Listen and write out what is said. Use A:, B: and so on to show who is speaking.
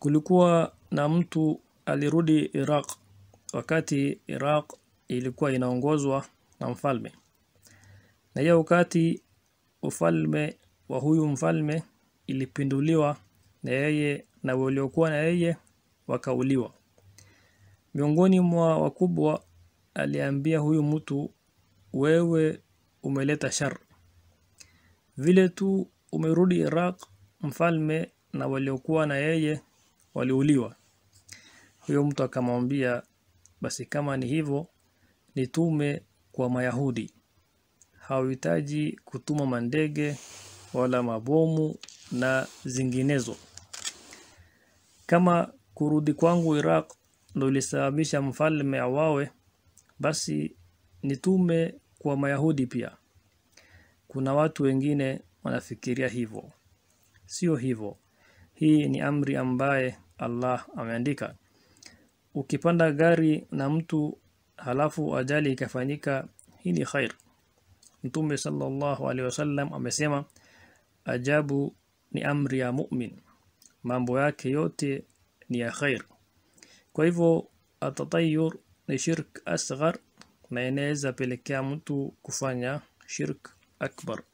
A: kulikuwa na mtu alirudi Iraq wakati Iraq ilikuwa inaongozwa na mfalme na hiyo wakati ufalme wa huyu mfalme ilipinduliwa na yeye na waliokuwa na yeye wakauliwa miongoni mwa wakubwa aliambia huyu mtu wewe umeleta shar vile tu umerudi Iraq mfalme na waliokuwa na yeye waliuliwa. Huyo mtu akamwambia basi kama ni hivyo nitume kwa Mayahudi. Hawahitaji kutuma mandege wala mabomu na zinginezo. Kama kurudi kwangu Iraq ndo ilisababisha mfalme awawe, basi nitume kwa Mayahudi pia. Kuna watu wengine wanafikiria hivyo. Sio hivyo. Hii ni amri ambaye Allah ameandika. Ukipanda gari na mtu halafu ajali ikafanyika, hii ni khair. Mtume sallallahu alaihi wasallam amesema ajabu ni amri ya mu'min, mambo yake yote ni ya khair. Kwa hivyo atatayur ni shirk asghar na inaweza pelekea mtu kufanya shirk akbar.